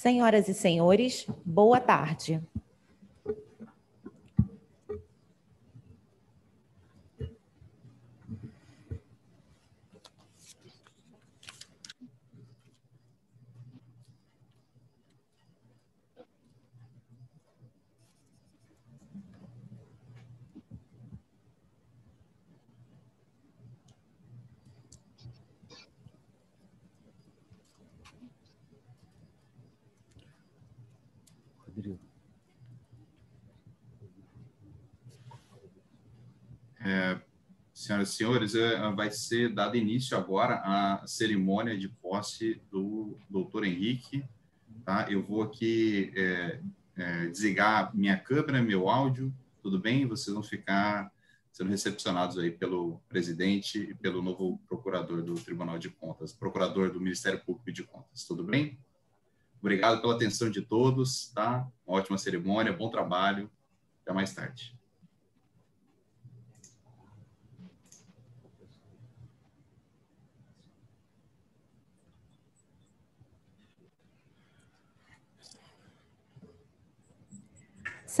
Senhoras e senhores, boa tarde. senhoras e senhores, é, é, vai ser dado início agora à cerimônia de posse do doutor Henrique. Tá? Eu vou aqui é, é, desligar minha câmera, meu áudio, tudo bem? Vocês vão ficar sendo recepcionados aí pelo presidente e pelo novo procurador do Tribunal de Contas, procurador do Ministério Público de Contas, tudo bem? Obrigado pela atenção de todos, tá? Uma ótima cerimônia, bom trabalho, até mais tarde.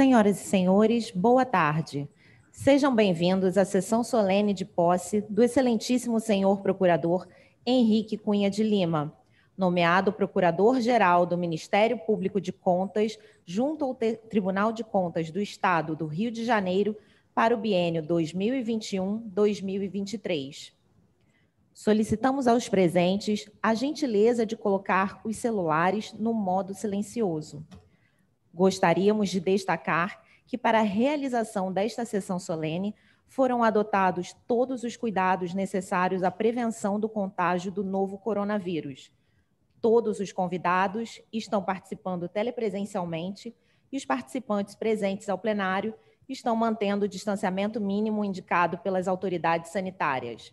Senhoras e senhores, boa tarde. Sejam bem-vindos à sessão solene de posse do excelentíssimo senhor procurador Henrique Cunha de Lima, nomeado procurador-geral do Ministério Público de Contas junto ao Tribunal de Contas do Estado do Rio de Janeiro para o biênio 2021-2023. Solicitamos aos presentes a gentileza de colocar os celulares no modo silencioso. Gostaríamos de destacar que, para a realização desta sessão solene, foram adotados todos os cuidados necessários à prevenção do contágio do novo coronavírus. Todos os convidados estão participando telepresencialmente e os participantes presentes ao plenário estão mantendo o distanciamento mínimo indicado pelas autoridades sanitárias.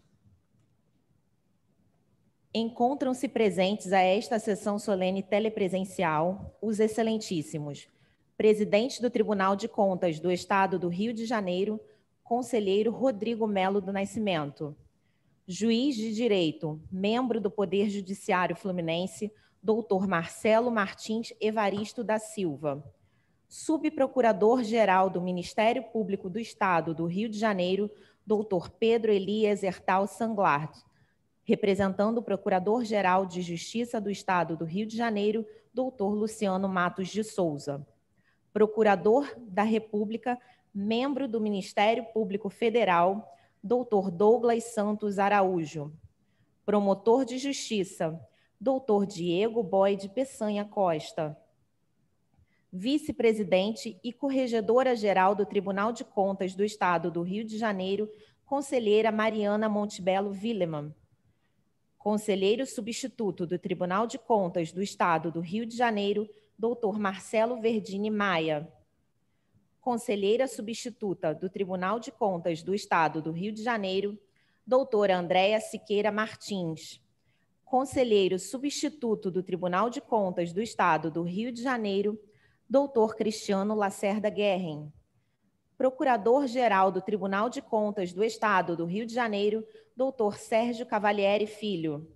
Encontram-se presentes a esta sessão solene telepresencial os excelentíssimos presidente do Tribunal de Contas do Estado do Rio de Janeiro, conselheiro Rodrigo Melo do Nascimento, juiz de direito, membro do Poder Judiciário Fluminense, doutor Marcelo Martins Evaristo da Silva, subprocurador-geral do Ministério Público do Estado do Rio de Janeiro, doutor Pedro Elias Ertal Sanglard representando o Procurador-Geral de Justiça do Estado do Rio de Janeiro, doutor Luciano Matos de Souza. Procurador da República, membro do Ministério Público Federal, doutor Douglas Santos Araújo. Promotor de Justiça, doutor Diego Boyd Peçanha Costa. Vice-presidente e corregedora-geral do Tribunal de Contas do Estado do Rio de Janeiro, conselheira Mariana Montebello Willemann. Conselheiro substituto do Tribunal de Contas do Estado do Rio de Janeiro, Dr. Marcelo Verdini Maia. Conselheira substituta do Tribunal de Contas do Estado do Rio de Janeiro, doutora Andréa Siqueira Martins. Conselheiro substituto do Tribunal de Contas do Estado do Rio de Janeiro, doutor Cristiano Lacerda Guerren. Procurador-Geral do Tribunal de Contas do Estado do Rio de Janeiro, Dr. Sérgio Cavalieri Filho.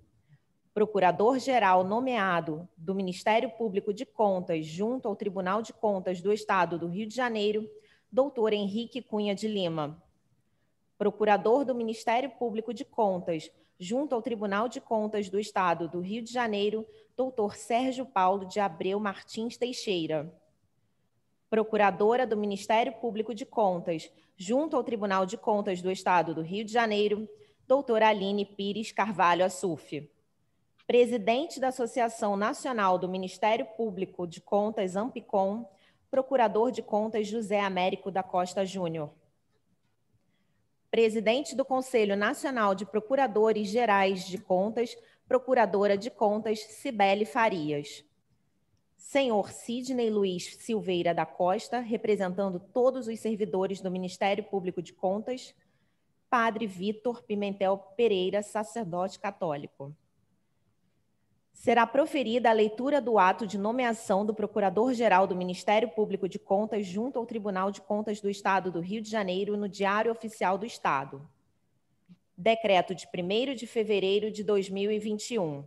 Procurador-Geral nomeado do Ministério Público de Contas junto ao Tribunal de Contas do Estado do Rio de Janeiro, Dr. Henrique Cunha de Lima. Procurador do Ministério Público de Contas junto ao Tribunal de Contas do Estado do Rio de Janeiro, Dr. Sérgio Paulo de Abreu Martins Teixeira procuradora do Ministério Público de Contas, junto ao Tribunal de Contas do Estado do Rio de Janeiro, doutora Aline Pires Carvalho Assuf. Presidente da Associação Nacional do Ministério Público de Contas, AMPICOM, procurador de contas José Américo da Costa Júnior. Presidente do Conselho Nacional de Procuradores Gerais de Contas, procuradora de contas Cibele Farias. Senhor Sidney Luiz Silveira da Costa, representando todos os servidores do Ministério Público de Contas. Padre Vitor Pimentel Pereira, sacerdote católico. Será proferida a leitura do ato de nomeação do Procurador-Geral do Ministério Público de Contas junto ao Tribunal de Contas do Estado do Rio de Janeiro no Diário Oficial do Estado. Decreto de 1 de fevereiro de 2021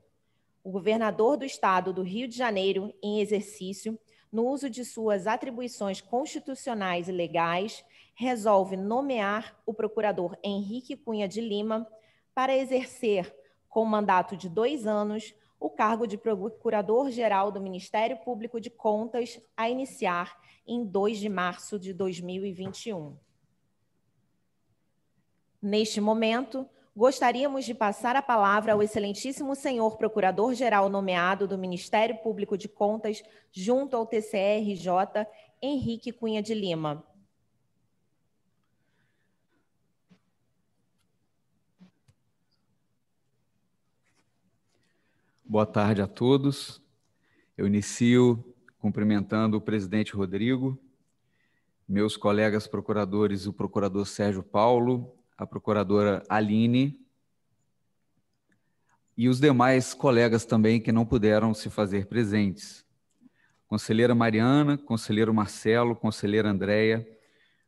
o governador do Estado do Rio de Janeiro, em exercício, no uso de suas atribuições constitucionais e legais, resolve nomear o procurador Henrique Cunha de Lima para exercer, com mandato de dois anos, o cargo de Procurador-Geral do Ministério Público de Contas, a iniciar em 2 de março de 2021. Neste momento, gostaríamos de passar a palavra ao excelentíssimo senhor procurador-geral nomeado do Ministério Público de Contas, junto ao TCRJ, Henrique Cunha de Lima. Boa tarde a todos. Eu inicio cumprimentando o presidente Rodrigo, meus colegas procuradores, o procurador Sérgio Paulo a procuradora Aline e os demais colegas também que não puderam se fazer presentes. Conselheira Mariana, conselheiro Marcelo, conselheira Andréia,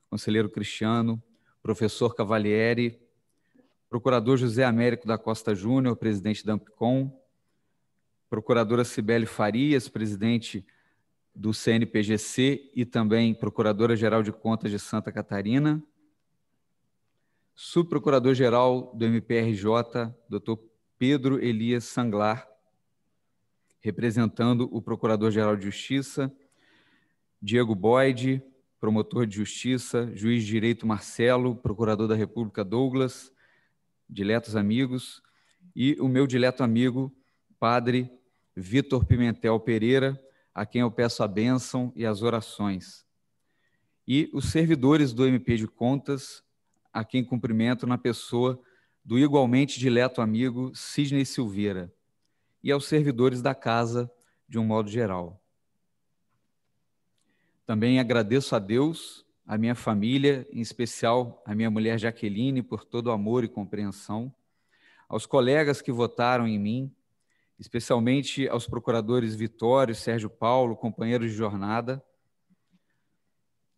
conselheiro Cristiano, professor Cavalieri, procurador José Américo da Costa Júnior, presidente da AMPCOM, procuradora Cibele Farias, presidente do CNPGC e também procuradora-geral de contas de Santa Catarina, subprocurador-geral do MPRJ, Dr. Pedro Elias Sanglar, representando o Procurador-Geral de Justiça, Diego Boyd, promotor de justiça, juiz de direito Marcelo, procurador da República Douglas, diletos amigos, e o meu dileto amigo, padre Vitor Pimentel Pereira, a quem eu peço a bênção e as orações. E os servidores do MP de Contas, a quem cumprimento na pessoa do igualmente dileto amigo Sidney Silveira e aos servidores da casa de um modo geral. Também agradeço a Deus, a minha família, em especial a minha mulher Jaqueline, por todo o amor e compreensão, aos colegas que votaram em mim, especialmente aos procuradores Vitório, Sérgio Paulo, companheiros de jornada,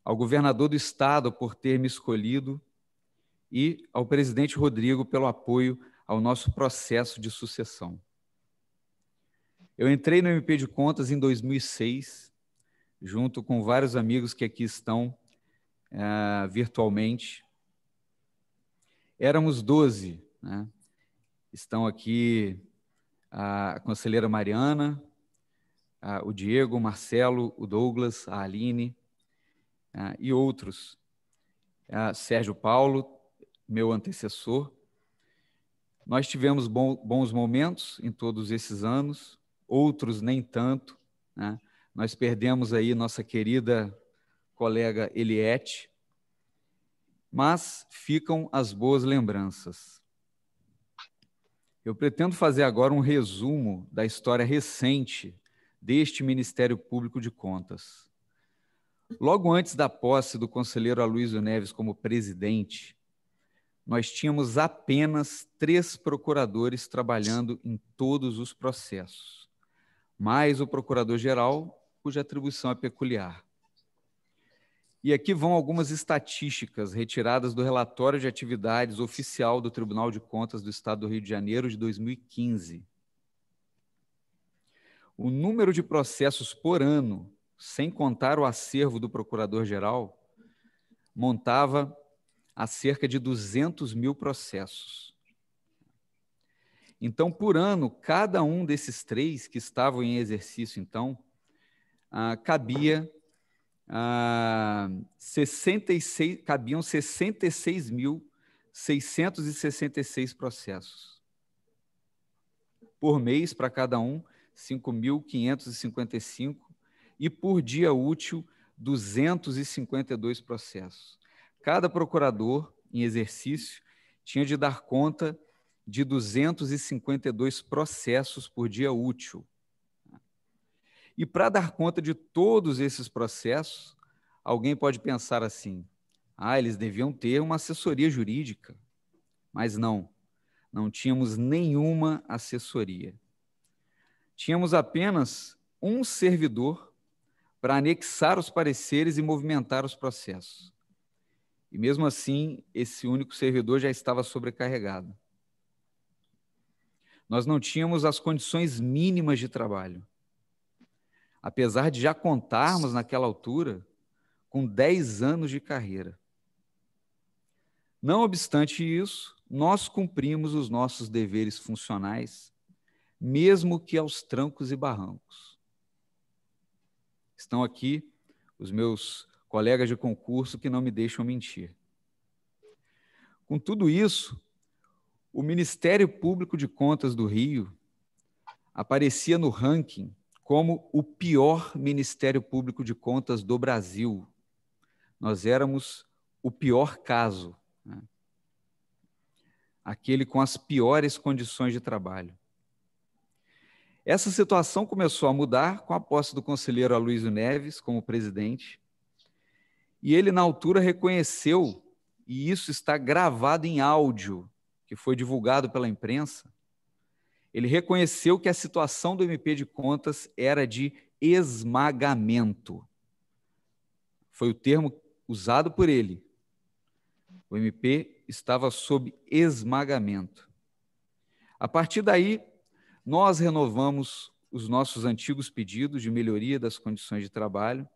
ao governador do Estado por ter me escolhido e ao presidente Rodrigo pelo apoio ao nosso processo de sucessão. Eu entrei no MP de Contas em 2006, junto com vários amigos que aqui estão uh, virtualmente. Éramos 12. Né? Estão aqui a conselheira Mariana, a, o Diego, o Marcelo, o Douglas, a Aline a, e outros. A Sérgio Paulo meu antecessor. Nós tivemos bons momentos em todos esses anos, outros nem tanto. Né? Nós perdemos aí nossa querida colega Eliette, mas ficam as boas lembranças. Eu pretendo fazer agora um resumo da história recente deste Ministério Público de Contas. Logo antes da posse do conselheiro Aloysio Neves como presidente, nós tínhamos apenas três procuradores trabalhando em todos os processos, mais o procurador-geral, cuja atribuição é peculiar. E aqui vão algumas estatísticas retiradas do relatório de atividades oficial do Tribunal de Contas do Estado do Rio de Janeiro de 2015. O número de processos por ano, sem contar o acervo do procurador-geral, montava a cerca de 200 mil processos. Então, por ano, cada um desses três que estavam em exercício, então, ah, cabia ah, 66, cabiam 66.666 processos. Por mês, para cada um, 5.555 e por dia útil, 252 processos. Cada procurador em exercício tinha de dar conta de 252 processos por dia útil. E para dar conta de todos esses processos, alguém pode pensar assim: ah, eles deviam ter uma assessoria jurídica. Mas não, não tínhamos nenhuma assessoria. Tínhamos apenas um servidor para anexar os pareceres e movimentar os processos. E mesmo assim, esse único servidor já estava sobrecarregado. Nós não tínhamos as condições mínimas de trabalho. Apesar de já contarmos naquela altura com 10 anos de carreira. Não obstante isso, nós cumprimos os nossos deveres funcionais, mesmo que aos trancos e barrancos. Estão aqui os meus colegas de concurso que não me deixam mentir. Com tudo isso, o Ministério Público de Contas do Rio aparecia no ranking como o pior Ministério Público de Contas do Brasil. Nós éramos o pior caso, né? aquele com as piores condições de trabalho. Essa situação começou a mudar com a posse do conselheiro Aloysio Neves como presidente e ele, na altura, reconheceu, e isso está gravado em áudio, que foi divulgado pela imprensa, ele reconheceu que a situação do MP de Contas era de esmagamento. Foi o termo usado por ele. O MP estava sob esmagamento. A partir daí, nós renovamos os nossos antigos pedidos de melhoria das condições de trabalho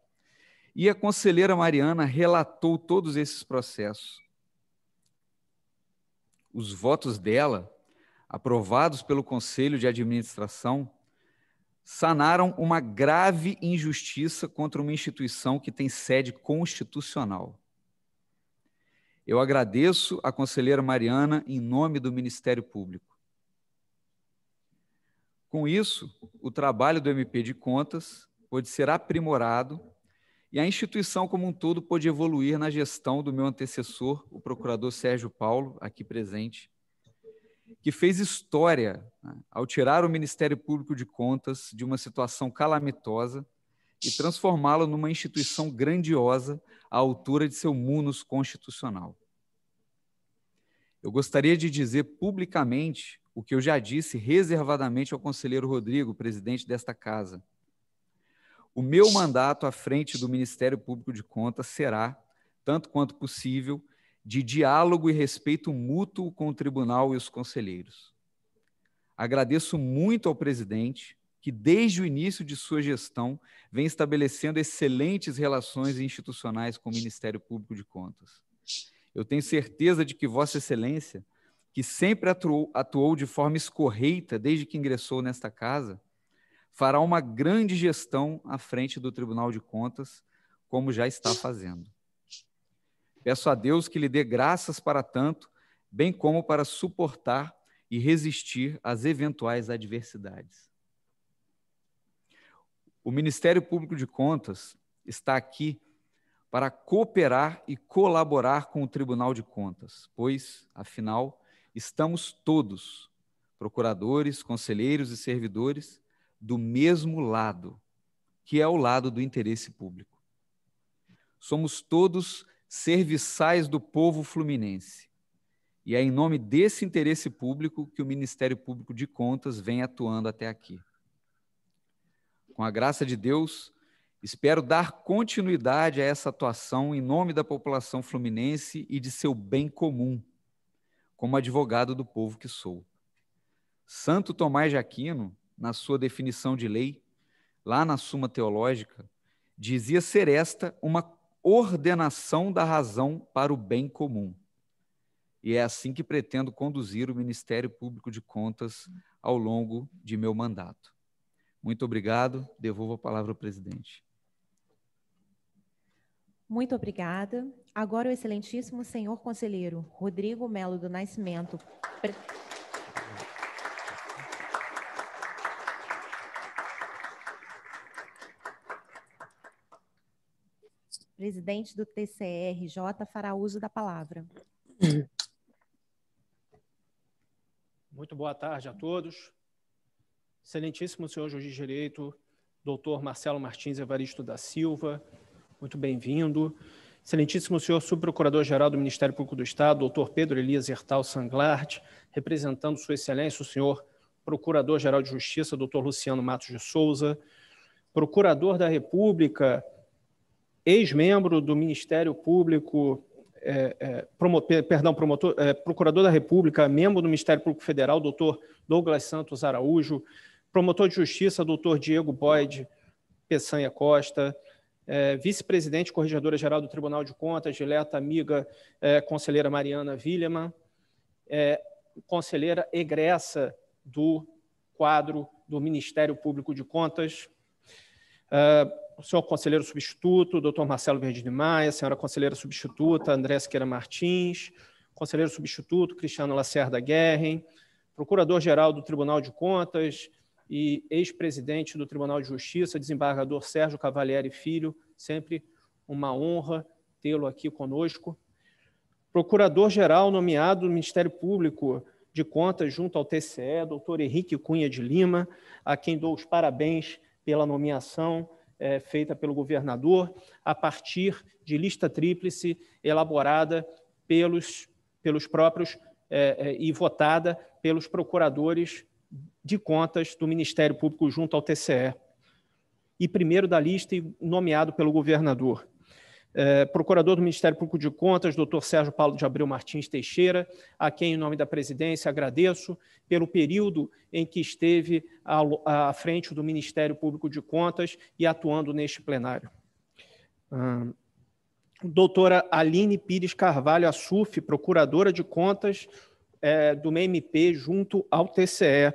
e a conselheira Mariana relatou todos esses processos. Os votos dela, aprovados pelo Conselho de Administração, sanaram uma grave injustiça contra uma instituição que tem sede constitucional. Eu agradeço à conselheira Mariana em nome do Ministério Público. Com isso, o trabalho do MP de Contas pode ser aprimorado e a instituição como um todo pôde evoluir na gestão do meu antecessor, o procurador Sérgio Paulo, aqui presente, que fez história né, ao tirar o Ministério Público de Contas de uma situação calamitosa e transformá-lo numa instituição grandiosa à altura de seu munus constitucional. Eu gostaria de dizer publicamente o que eu já disse reservadamente ao conselheiro Rodrigo, presidente desta casa, o meu mandato à frente do Ministério Público de Contas será, tanto quanto possível, de diálogo e respeito mútuo com o tribunal e os conselheiros. Agradeço muito ao presidente, que desde o início de sua gestão vem estabelecendo excelentes relações institucionais com o Ministério Público de Contas. Eu tenho certeza de que Vossa Excelência, que sempre atuou, atuou de forma escorreita desde que ingressou nesta casa, fará uma grande gestão à frente do Tribunal de Contas, como já está fazendo. Peço a Deus que lhe dê graças para tanto, bem como para suportar e resistir às eventuais adversidades. O Ministério Público de Contas está aqui para cooperar e colaborar com o Tribunal de Contas, pois, afinal, estamos todos, procuradores, conselheiros e servidores, do mesmo lado, que é o lado do interesse público. Somos todos serviçais do povo fluminense. E é em nome desse interesse público que o Ministério Público de Contas vem atuando até aqui. Com a graça de Deus, espero dar continuidade a essa atuação em nome da população fluminense e de seu bem comum, como advogado do povo que sou. Santo Tomás de Aquino na sua definição de lei, lá na Suma Teológica, dizia ser esta uma ordenação da razão para o bem comum. E é assim que pretendo conduzir o Ministério Público de Contas ao longo de meu mandato. Muito obrigado. Devolvo a palavra ao presidente. Muito obrigada. Agora o excelentíssimo senhor conselheiro Rodrigo Melo do Nascimento. Pre... Presidente do TCRJ fará uso da palavra. Muito boa tarde a todos. Excelentíssimo senhor juiz de direito, doutor Marcelo Martins Evaristo da Silva, muito bem-vindo. Excelentíssimo senhor subprocurador-geral do Ministério Público do Estado, doutor Pedro Elias Hertal Sanglart, representando sua excelência o senhor procurador-geral de Justiça, doutor Luciano Matos de Souza, procurador da República, ex-membro do Ministério Público, é, é, promo, perdão, promotor, é, procurador da República, membro do Ministério Público Federal, doutor Douglas Santos Araújo, promotor de justiça, doutor Diego Boyd Peçanha Costa, é, vice-presidente, corregedora-geral do Tribunal de Contas, dileta amiga, é, conselheira Mariana Willeman, é, conselheira egressa do quadro do Ministério Público de Contas, ah, o senhor conselheiro substituto, doutor Marcelo Verde de Maia, a senhora conselheira substituta, André Siqueira Martins, conselheiro substituto, Cristiano Lacerda Guerrem, procurador-geral do Tribunal de Contas e ex-presidente do Tribunal de Justiça, desembargador Sérgio Cavalieri Filho, sempre uma honra tê-lo aqui conosco. Procurador-geral nomeado do Ministério Público de Contas junto ao TCE, doutor Henrique Cunha de Lima, a quem dou os parabéns pela nomeação é, feita pelo governador a partir de lista tríplice elaborada pelos, pelos próprios é, é e votada pelos procuradores de contas do Ministério Público junto ao TCE. E primeiro da lista e nomeado pelo governador. É, procurador do Ministério Público de Contas, doutor Sérgio Paulo de Abreu Martins Teixeira, a quem, em nome da presidência, agradeço pelo período em que esteve à, frente do Ministério Público de Contas e atuando neste plenário. Hum. Doutora Aline Pires Carvalho Assuf, procuradora de contas é, do MMP junto ao TCE,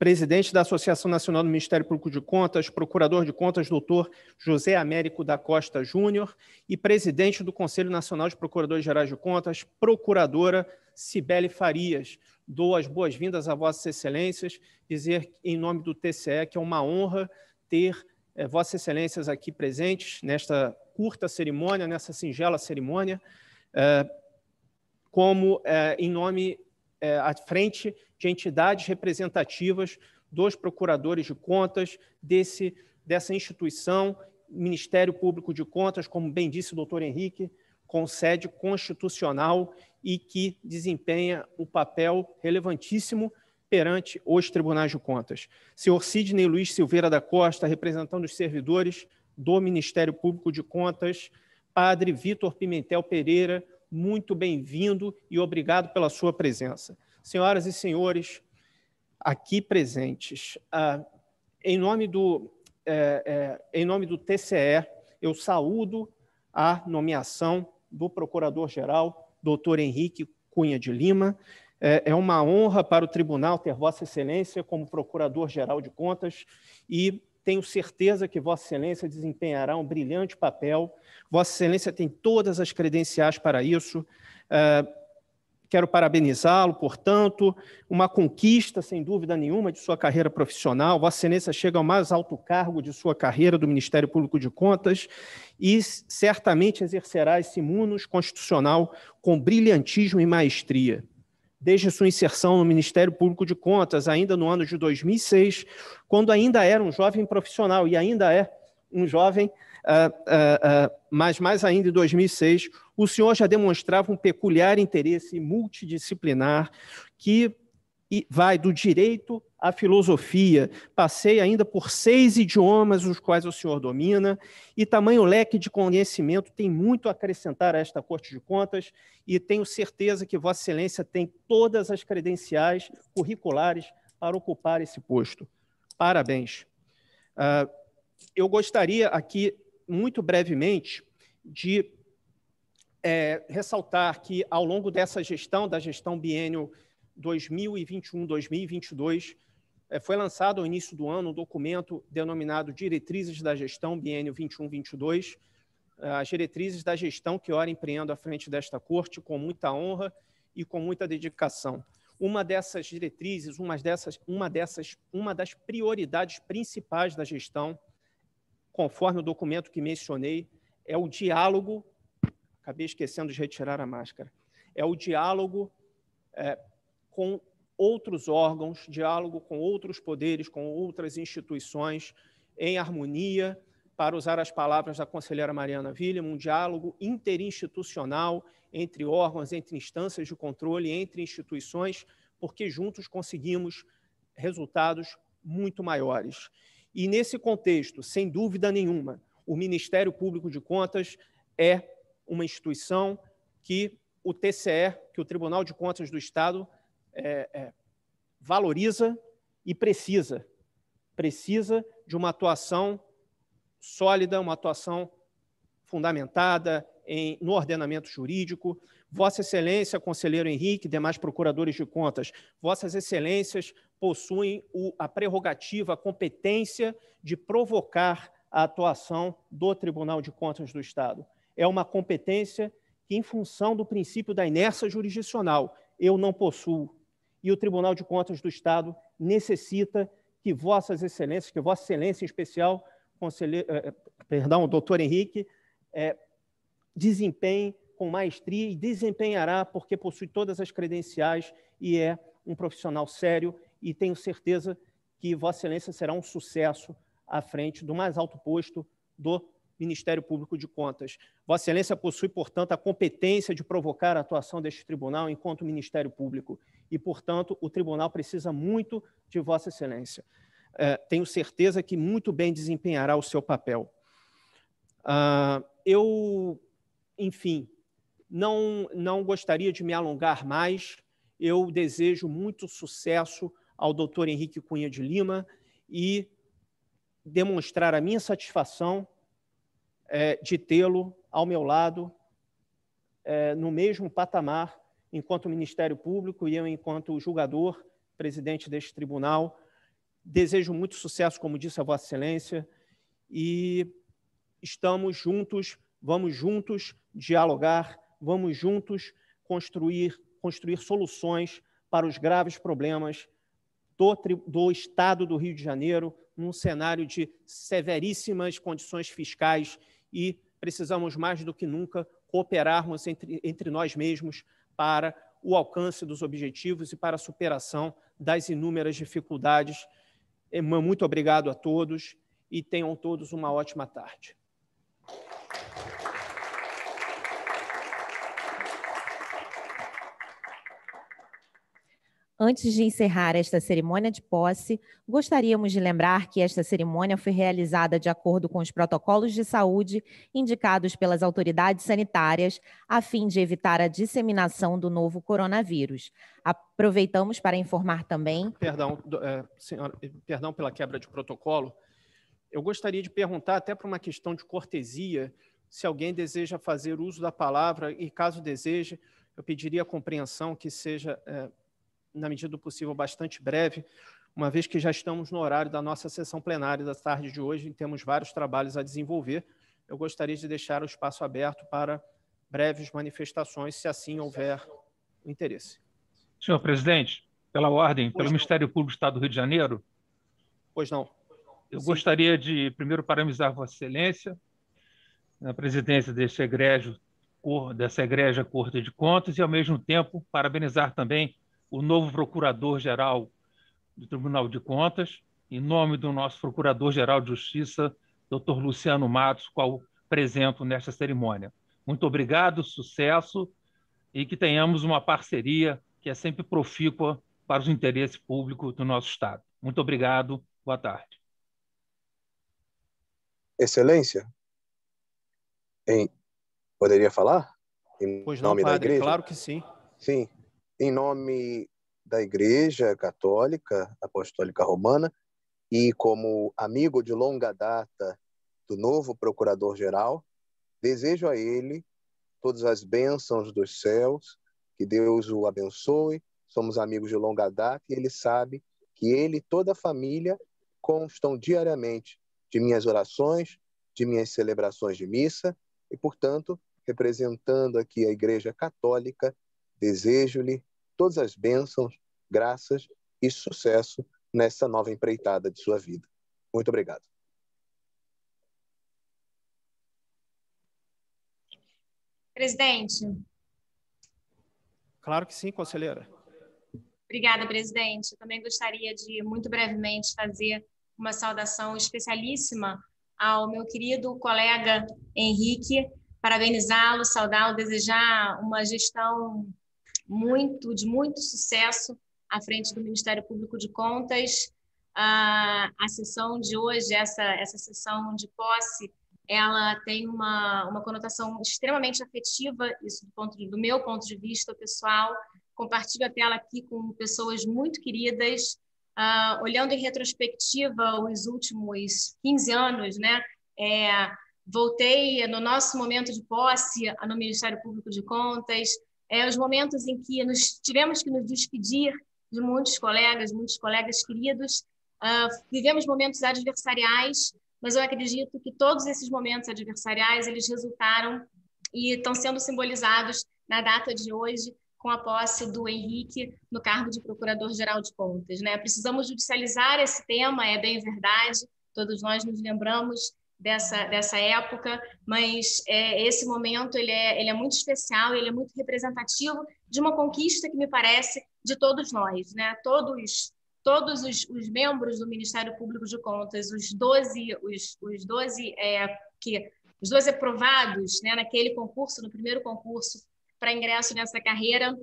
presidente da Associação Nacional do Ministério Público de Contas, procurador de contas, doutor José Américo da Costa Júnior, e presidente do Conselho Nacional de Procuradores Gerais de Contas, procuradora Cibele Farias. Dou as boas-vindas a Vossas Excelências, dizer em nome do TCE que é uma honra ter eh, Vossas Excelências aqui presentes nesta curta cerimônia, nessa singela cerimônia, eh, como eh, em nome à frente de entidades representativas dos procuradores de contas desse, dessa instituição, Ministério Público de Contas, como bem disse o doutor Henrique, com sede constitucional e que desempenha o um papel relevantíssimo perante os tribunais de contas. Senhor Sidney Luiz Silveira da Costa, representando os servidores do Ministério Público de Contas, padre Vitor Pimentel Pereira, muito bem-vindo e obrigado pela sua presença senhoras e senhores aqui presentes, ah, em, nome do, é, é, em nome do TCE, eu saúdo a nomeação do Procurador-Geral, doutor Henrique Cunha de Lima. É, é uma honra para o Tribunal ter Vossa Excelência como Procurador-Geral de Contas e tenho certeza que Vossa Excelência desempenhará um brilhante papel. Vossa Excelência tem todas as credenciais para isso. Uh, Quero parabenizá-lo, portanto, uma conquista, sem dúvida nenhuma, de sua carreira profissional. Vossa Excelência chega ao mais alto cargo de sua carreira do Ministério Público de Contas e certamente exercerá esse munus constitucional com brilhantismo e maestria. Desde sua inserção no Ministério Público de Contas, ainda no ano de 2006, quando ainda era um jovem profissional e ainda é um jovem, uh, uh, uh, mas mais ainda em 2006, o senhor já demonstrava um peculiar interesse multidisciplinar que vai do direito à filosofia. Passei ainda por seis idiomas, os quais o senhor domina, e tamanho leque de conhecimento tem muito a acrescentar a esta Corte de Contas, e tenho certeza que Vossa Excelência tem todas as credenciais curriculares para ocupar esse posto. Parabéns. Ah, eu gostaria aqui, muito brevemente, de é, ressaltar que, ao longo dessa gestão, da gestão bienio 2021-2022, é, foi lançado ao início do ano um documento denominado Diretrizes da Gestão Bienio 21-22, as diretrizes da gestão que ora empreendo à frente desta corte com muita honra e com muita dedicação. Uma dessas diretrizes, uma dessas, uma dessas, uma das prioridades principais da gestão, conforme o documento que mencionei, é o diálogo acabei esquecendo de retirar a máscara. É o diálogo é, com outros órgãos, diálogo com outros poderes, com outras instituições, em harmonia, para usar as palavras da conselheira Mariana Willem, um diálogo interinstitucional entre órgãos, entre instâncias de controle, entre instituições, porque juntos conseguimos resultados muito maiores. E nesse contexto, sem dúvida nenhuma, o Ministério Público de Contas é uma instituição que o TCE, que o Tribunal de Contas do Estado, é, é, valoriza e precisa. Precisa de uma atuação sólida, uma atuação fundamentada em, no ordenamento jurídico. Vossa Excelência, Conselheiro Henrique, demais procuradores de contas, Vossas Excelências possuem o, a prerrogativa, a competência de provocar a atuação do Tribunal de Contas do Estado é uma competência que, em função do princípio da inércia jurisdicional, eu não possuo. E o Tribunal de Contas do Estado necessita que Vossas Excelências, que Vossa Excelência em especial, conselheiro, eh, eh, perdão, doutor Henrique, eh, desempenhe com maestria e desempenhará porque possui todas as credenciais e é um profissional sério e tenho certeza que Vossa Excelência será um sucesso à frente do mais alto posto do Ministério Público de Contas. Vossa Excelência possui, portanto, a competência de provocar a atuação deste tribunal enquanto Ministério Público e, portanto, o tribunal precisa muito de Vossa Excelência. É, tenho certeza que muito bem desempenhará o seu papel. Ah, eu, enfim, não, não gostaria de me alongar mais. Eu desejo muito sucesso ao doutor Henrique Cunha de Lima e demonstrar a minha satisfação é, de tê-lo ao meu lado, é, no mesmo patamar, enquanto Ministério Público e eu, enquanto julgador, presidente deste tribunal. Desejo muito sucesso, como disse a Vossa Excelência, e estamos juntos, vamos juntos dialogar, vamos juntos construir, construir soluções para os graves problemas do, do Estado do Rio de Janeiro, num cenário de severíssimas condições fiscais e precisamos mais do que nunca cooperarmos entre, entre nós mesmos para o alcance dos objetivos e para a superação das inúmeras dificuldades. Muito obrigado a todos e tenham todos uma ótima tarde. Antes de encerrar esta cerimônia de posse, gostaríamos de lembrar que esta cerimônia foi realizada de acordo com os protocolos de saúde indicados pelas autoridades sanitárias, a fim de evitar a disseminação do novo coronavírus. Aproveitamos para informar também. Perdão, é, senhora, perdão pela quebra de protocolo. Eu gostaria de perguntar, até para uma questão de cortesia, se alguém deseja fazer uso da palavra e, caso deseje, eu pediria a compreensão que seja é, na medida do possível, bastante breve, uma vez que já estamos no horário da nossa sessão plenária da tarde de hoje e temos vários trabalhos a desenvolver. Eu gostaria de deixar o espaço aberto para breves manifestações, se assim houver interesse. Senhor presidente, pela ordem, pois pelo não. Ministério Público do Estado do Rio de Janeiro. Pois não. Eu Sim. gostaria de primeiro parabenizar Vossa Excelência na presidência deste egrégio, dessa egrégia Corte de Contas e, ao mesmo tempo, parabenizar também o novo procurador-geral do Tribunal de Contas, em nome do nosso procurador-geral de Justiça, Dr. Luciano Matos, qual presento nesta cerimônia. Muito obrigado, sucesso e que tenhamos uma parceria que é sempre profícua para os interesses públicos do nosso Estado. Muito obrigado, boa tarde. Excelência, em... poderia falar? Em pois não, nome padre, da igreja? claro que sim. Sim, em nome da Igreja Católica Apostólica Romana e como amigo de longa data do novo Procurador-Geral, desejo a ele todas as bênçãos dos céus, que Deus o abençoe. Somos amigos de longa data e ele sabe que ele e toda a família constam diariamente de minhas orações, de minhas celebrações de missa e, portanto, representando aqui a Igreja Católica, desejo-lhe todas as bênçãos, graças e sucesso nessa nova empreitada de sua vida. Muito obrigado. Presidente. Claro que sim, conselheira. Obrigada, presidente. Eu também gostaria de, muito brevemente, fazer uma saudação especialíssima ao meu querido colega Henrique, parabenizá-lo, saudá-lo, desejar uma gestão muito, de muito sucesso à frente do Ministério Público de Contas. a sessão de hoje, essa, essa sessão de posse, ela tem uma, uma conotação extremamente afetiva, isso do, ponto, do meu ponto de vista pessoal. Compartilho a tela aqui com pessoas muito queridas. olhando em retrospectiva os últimos 15 anos, né? É, voltei no nosso momento de posse no Ministério Público de Contas, é, os momentos em que nos tivemos que nos despedir de muitos colegas, muitos colegas queridos, uh, vivemos momentos adversariais, mas eu acredito que todos esses momentos adversariais eles resultaram e estão sendo simbolizados na data de hoje com a posse do Henrique no cargo de Procurador-Geral de Contas. Né? Precisamos judicializar esse tema, é bem verdade, todos nós nos lembramos dessa, dessa época, mas é, esse momento ele é, ele é muito especial, ele é muito representativo de uma conquista que me parece de todos nós, né? Todos todos os, os membros do Ministério Público de Contas, os 12, os, os 12 é, que os 12 aprovados né, naquele concurso, no primeiro concurso para ingresso nessa carreira,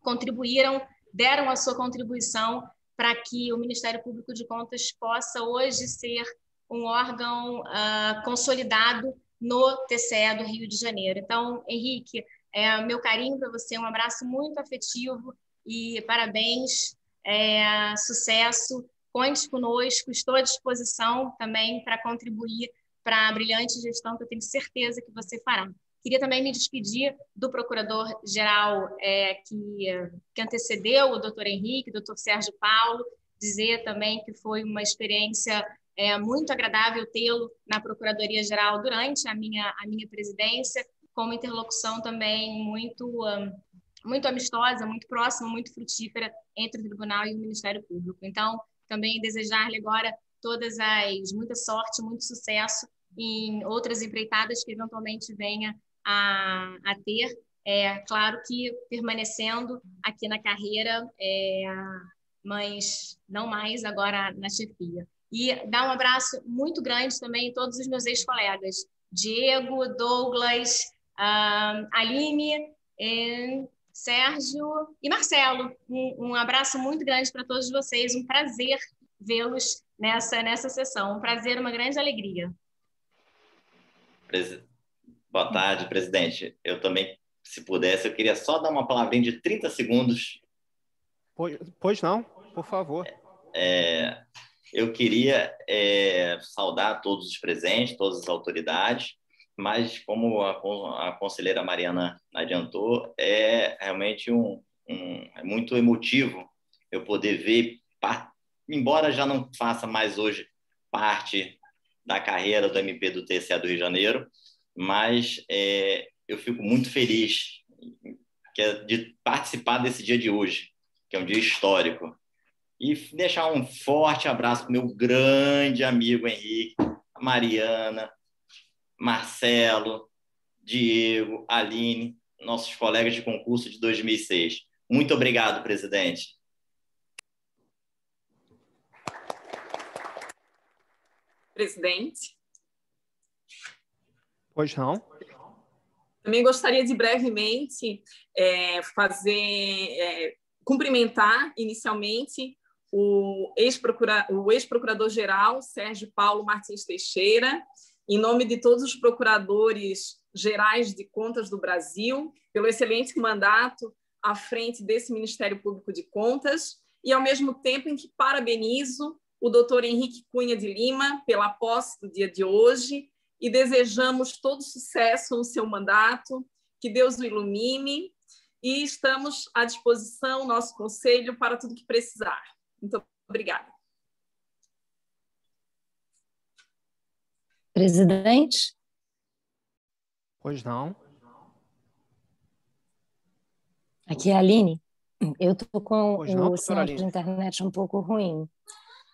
contribuíram, deram a sua contribuição para que o Ministério Público de Contas possa hoje ser um órgão uh, consolidado no TCE do Rio de Janeiro. Então, Henrique, é, meu carinho para você, um abraço muito afetivo e parabéns, é, sucesso, conte conosco, estou à disposição também para contribuir para a brilhante gestão que eu tenho certeza que você fará. Queria também me despedir do procurador-geral é, que, que antecedeu o doutor Henrique, doutor Sérgio Paulo, dizer também que foi uma experiência é muito agradável tê-lo na Procuradoria-Geral durante a minha, a minha presidência, com uma interlocução também muito, hum, muito amistosa, muito próxima, muito frutífera entre o tribunal e o Ministério Público. Então, também desejar-lhe agora todas as muita sorte, muito sucesso em outras empreitadas que eventualmente venha a, a ter. É claro que permanecendo aqui na carreira, é, mas não mais agora na chefia. E dar um abraço muito grande também a todos os meus ex-colegas: Diego, Douglas, Aline, Sérgio e Marcelo. Um, um abraço muito grande para todos vocês. Um prazer vê-los nessa, nessa sessão. Um prazer, uma grande alegria. Boa tarde, presidente. Eu também, se pudesse, eu queria só dar uma palavrinha de 30 segundos. Pois, pois não, por favor. É, eu queria é, saudar todos os presentes, todas as autoridades, mas como a, a conselheira Mariana adiantou, é realmente um, um é muito emotivo eu poder ver, embora já não faça mais hoje parte da carreira do MP do TCE do Rio de Janeiro, mas é, eu fico muito feliz é de participar desse dia de hoje, que é um dia histórico. E deixar um forte abraço para meu grande amigo Henrique, Mariana, Marcelo, Diego, Aline, nossos colegas de concurso de 2006. Muito obrigado, presidente. Presidente. Pois não. Também gostaria de brevemente é, fazer é, cumprimentar inicialmente o ex-procurador-geral, ex Sérgio Paulo Martins Teixeira, em nome de todos os procuradores gerais de contas do Brasil, pelo excelente mandato à frente desse Ministério Público de Contas, e ao mesmo tempo em que parabenizo o doutor Henrique Cunha de Lima pela posse do dia de hoje e desejamos todo sucesso no seu mandato, que Deus o ilumine e estamos à disposição, nosso conselho, para tudo que precisar. Muito obrigada. Presidente? Pois não. Aqui é a Aline. Eu estou com não, o sinal de internet um pouco ruim.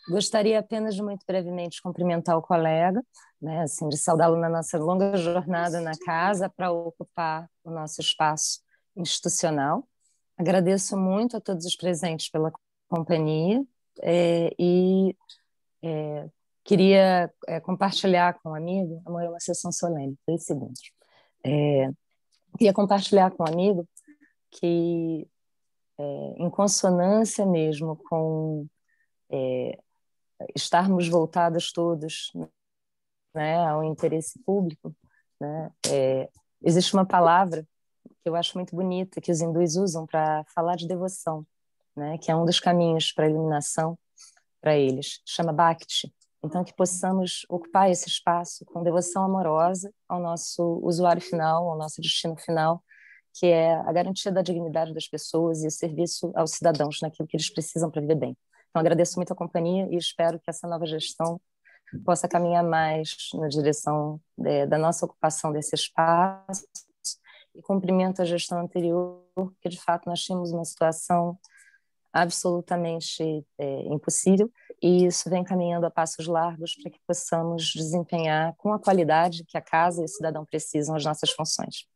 Gostaria apenas de muito brevemente cumprimentar o colega, né, assim, de saudá-lo na nossa longa jornada na casa para ocupar o nosso espaço institucional. Agradeço muito a todos os presentes pela companhia é, e é, é, é, queria compartilhar com um amigo, amor, é uma sessão solene, três segundos. queria compartilhar com um amigo que, em consonância mesmo com é, estarmos voltados todos né, ao interesse público, né, é, existe uma palavra que eu acho muito bonita que os hindus usam para falar de devoção, né, que é um dos caminhos para a iluminação para eles, chama Bhakti. Então, que possamos ocupar esse espaço com devoção amorosa ao nosso usuário final, ao nosso destino final, que é a garantia da dignidade das pessoas e o serviço aos cidadãos naquilo que eles precisam para viver bem. Então, agradeço muito a companhia e espero que essa nova gestão possa caminhar mais na direção de, da nossa ocupação desse espaço e cumprimento a gestão anterior, porque de fato nós tínhamos uma situação absolutamente é, impossível, e isso vem caminhando a passos largos para que possamos desempenhar com a qualidade que a casa e o cidadão precisam as nossas funções.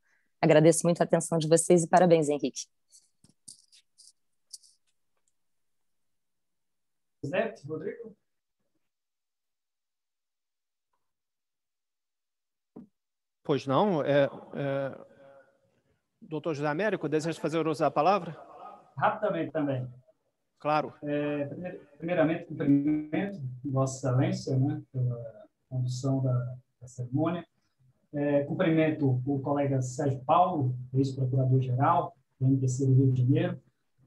Agradeço muito a atenção de vocês e parabéns, Henrique. Rodrigo? Pois não. É, é... Doutor José Américo, deseja fazer uso da palavra? Rapidamente também. Claro. É, primeiramente, cumprimento Vossa Excelência né, pela condução da, da cerimônia. É, cumprimento o colega Sérgio Paulo, ex-procurador-geral do MPC do Rio de Janeiro,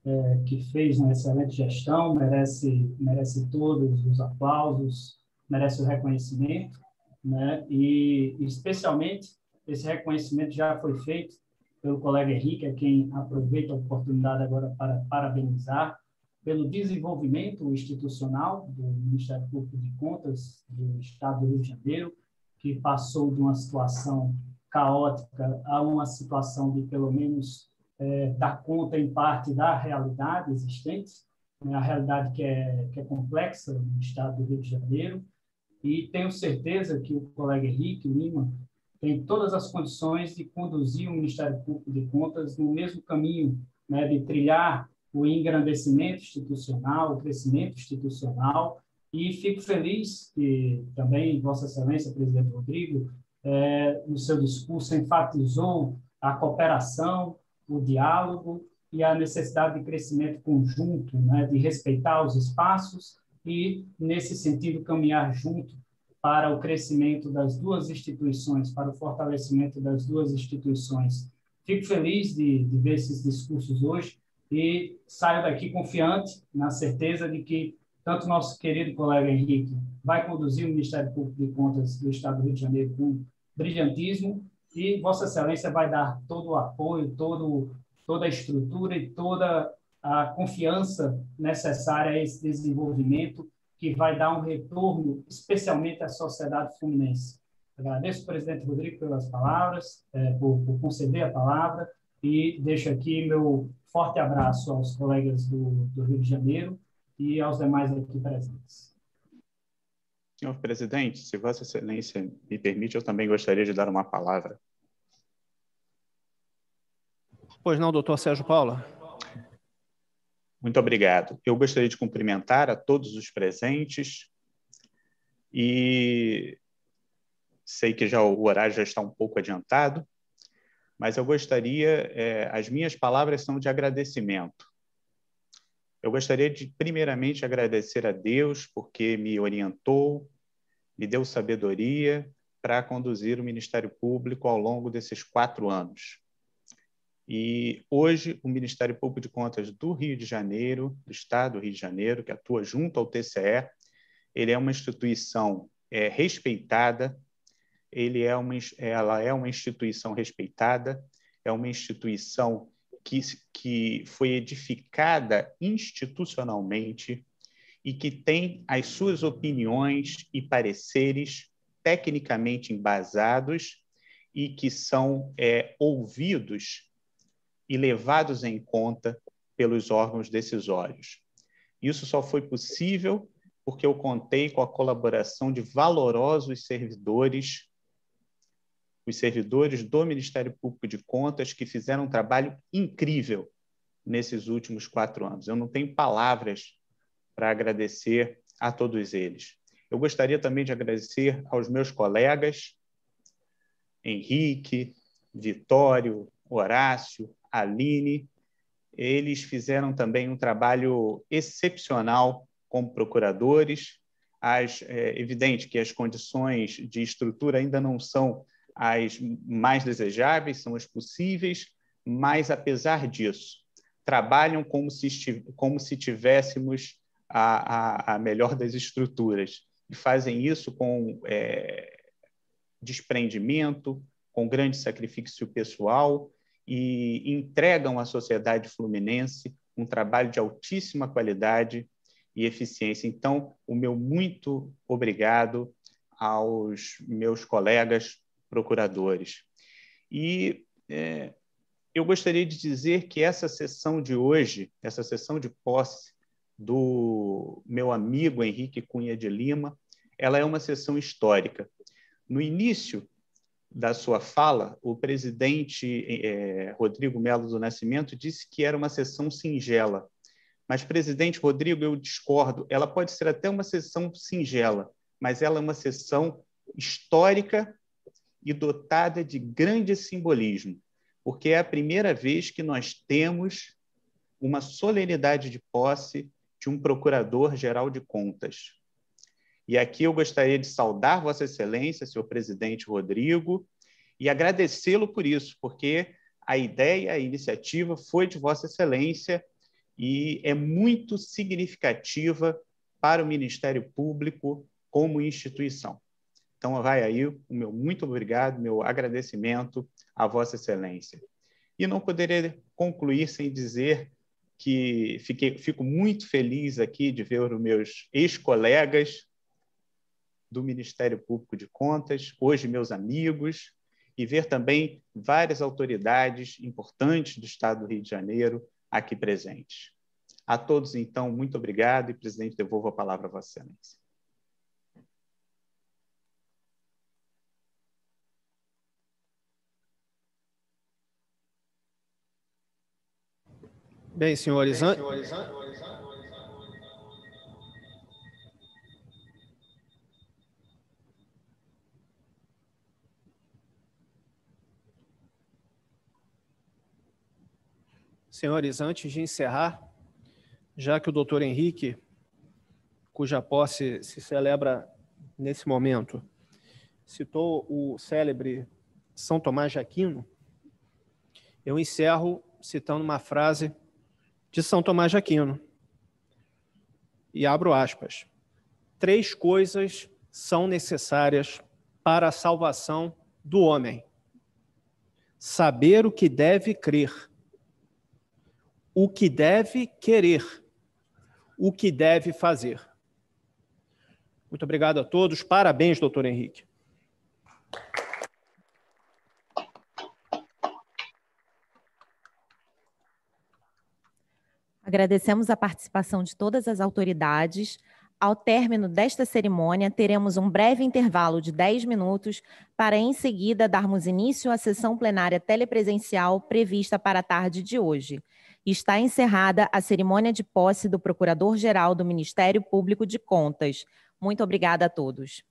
é, que fez uma excelente gestão, merece, merece todos os aplausos, merece o reconhecimento, né? e especialmente esse reconhecimento já foi feito pelo colega Henrique, a quem aproveito a oportunidade agora para parabenizar pelo desenvolvimento institucional do Ministério Público de Contas do Estado do Rio de Janeiro, que passou de uma situação caótica a uma situação de, pelo menos, é, dar conta, em parte, da realidade existente, né, a realidade que é, que é complexa no Estado do Rio de Janeiro. E tenho certeza que o colega Henrique Lima tem todas as condições de conduzir o Ministério Público de Contas no mesmo caminho né, de trilhar o engrandecimento institucional, o crescimento institucional, e fico feliz que também Vossa Excelência, presidente Rodrigo, é, no seu discurso enfatizou a cooperação, o diálogo e a necessidade de crescimento conjunto, né, de respeitar os espaços e, nesse sentido, caminhar junto para o crescimento das duas instituições, para o fortalecimento das duas instituições. Fico feliz de, de ver esses discursos hoje e saio daqui confiante, na certeza de que tanto nosso querido colega Henrique vai conduzir o Ministério Público de Contas do Estado do Rio de Janeiro com brilhantismo e Vossa Excelência vai dar todo o apoio, todo, toda a estrutura e toda a confiança necessária a esse desenvolvimento que vai dar um retorno especialmente à sociedade fluminense. Agradeço ao presidente Rodrigo pelas palavras, eh, por conceder a palavra e deixo aqui meu Forte abraço aos colegas do, do Rio de Janeiro e aos demais aqui presentes. Senhor presidente, se Vossa Excelência me permite, eu também gostaria de dar uma palavra. Pois não, doutor Sérgio Paula. Muito obrigado. Eu gostaria de cumprimentar a todos os presentes e sei que já o horário já está um pouco adiantado, mas eu gostaria, é, as minhas palavras são de agradecimento. Eu gostaria de, primeiramente, agradecer a Deus porque me orientou, me deu sabedoria para conduzir o Ministério Público ao longo desses quatro anos. E hoje, o Ministério Público de Contas do Rio de Janeiro, do Estado do Rio de Janeiro, que atua junto ao TCE, ele é uma instituição é, respeitada ele é uma, ela é uma instituição respeitada, é uma instituição que, que foi edificada institucionalmente e que tem as suas opiniões e pareceres tecnicamente embasados e que são é, ouvidos e levados em conta pelos órgãos decisórios. Isso só foi possível porque eu contei com a colaboração de valorosos servidores os servidores do Ministério Público de Contas que fizeram um trabalho incrível nesses últimos quatro anos. Eu não tenho palavras para agradecer a todos eles. Eu gostaria também de agradecer aos meus colegas, Henrique, Vitório, Horácio, Aline. Eles fizeram também um trabalho excepcional como procuradores. As, é evidente que as condições de estrutura ainda não são as mais desejáveis, são as possíveis, mas apesar disso, trabalham como se, como se tivéssemos a, a, a melhor das estruturas e fazem isso com é, desprendimento, com grande sacrifício pessoal e entregam à sociedade fluminense um trabalho de altíssima qualidade e eficiência. Então, o meu muito obrigado aos meus colegas procuradores. E é, eu gostaria de dizer que essa sessão de hoje, essa sessão de posse do meu amigo Henrique Cunha de Lima, ela é uma sessão histórica. No início da sua fala, o presidente é, Rodrigo Melo do Nascimento disse que era uma sessão singela. Mas, presidente Rodrigo, eu discordo. Ela pode ser até uma sessão singela, mas ela é uma sessão histórica e dotada de grande simbolismo, porque é a primeira vez que nós temos uma solenidade de posse de um Procurador-Geral de Contas. E aqui eu gostaria de saudar Vossa Excelência, senhor presidente Rodrigo, e agradecê-lo por isso, porque a ideia, a iniciativa foi de Vossa Excelência e é muito significativa para o Ministério Público como instituição. Então, vai aí o meu muito obrigado, meu agradecimento a Vossa Excelência. E não poderia concluir sem dizer que fiquei, fico muito feliz aqui de ver os meus ex-colegas do Ministério Público de Contas, hoje meus amigos, e ver também várias autoridades importantes do Estado do Rio de Janeiro aqui presentes. A todos, então, muito obrigado e, presidente, devolvo a palavra à Vossa Excelência. Bem, senhores, an... Senhores, antes de encerrar, já que o doutor Henrique, cuja posse se celebra nesse momento, citou o célebre São Tomás de Aquino, eu encerro citando uma frase de São Tomás de Aquino. E abro aspas. Três coisas são necessárias para a salvação do homem: saber o que deve crer, o que deve querer, o que deve fazer. Muito obrigado a todos. Parabéns, doutor Henrique. Agradecemos a participação de todas as autoridades. Ao término desta cerimônia, teremos um breve intervalo de 10 minutos para, em seguida, darmos início à sessão plenária telepresencial prevista para a tarde de hoje. Está encerrada a cerimônia de posse do Procurador-Geral do Ministério Público de Contas. Muito obrigada a todos.